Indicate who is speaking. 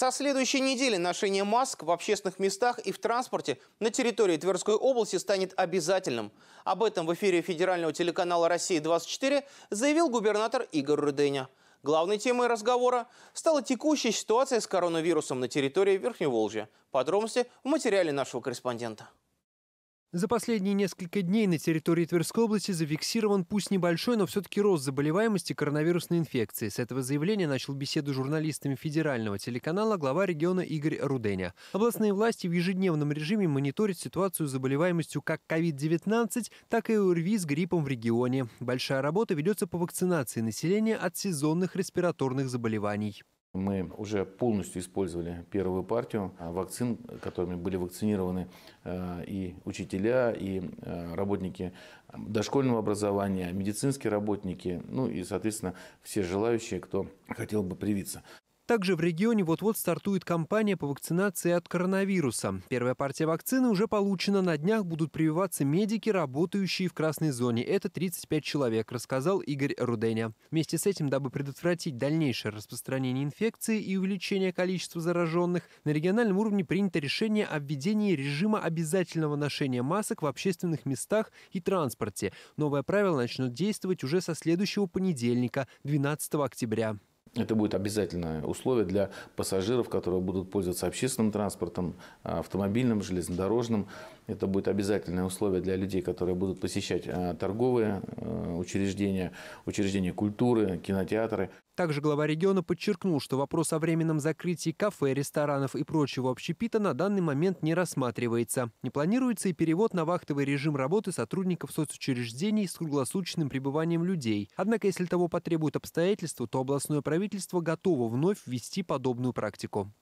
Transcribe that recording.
Speaker 1: Со следующей недели ношение масок в общественных местах и в транспорте на территории Тверской области станет обязательным. Об этом в эфире федерального телеканала «Россия-24» заявил губернатор Игорь Руденя. Главной темой разговора стала текущая ситуация с коронавирусом на территории Верхневолжья. Подробности в материале нашего корреспондента.
Speaker 2: За последние несколько дней на территории Тверской области зафиксирован пусть небольшой, но все-таки рост заболеваемости коронавирусной инфекцией. С этого заявления начал беседу с журналистами федерального телеканала глава региона Игорь Руденя. Областные власти в ежедневном режиме мониторят ситуацию с заболеваемостью как COVID-19, так и ОРВИ с гриппом в регионе. Большая работа ведется по вакцинации населения от сезонных респираторных заболеваний. Мы уже полностью
Speaker 3: использовали первую партию а, вакцин, которыми были вакцинированы а, и учителя, и а, работники дошкольного образования, медицинские работники, ну и, соответственно, все желающие, кто хотел бы привиться. Также в регионе
Speaker 2: вот-вот стартует кампания по вакцинации от коронавируса. Первая партия вакцины уже получена. На днях будут прививаться медики, работающие в красной зоне. Это 35 человек, рассказал Игорь Руденя. Вместе с этим, дабы предотвратить дальнейшее распространение инфекции и увеличение количества зараженных, на региональном уровне принято решение о введении режима обязательного ношения масок в общественных местах и транспорте. Новое правило начнет действовать уже со следующего понедельника, 12 октября.
Speaker 3: Это будет обязательное условие для пассажиров, которые будут пользоваться общественным транспортом, а, автомобильным, железнодорожным. Это будет обязательное условие для людей, которые будут посещать а, торговые а, учреждения, учреждения культуры, кинотеатры. Также глава региона подчеркнул, что вопрос о временном закрытии
Speaker 2: кафе, ресторанов и прочего общепита на данный момент не рассматривается. Не планируется и перевод на вахтовый режим работы сотрудников соцучреждений с круглосуточным пребыванием людей. Однако, если того потребуют обстоятельства, то областное правительство готово вновь ввести подобную практику.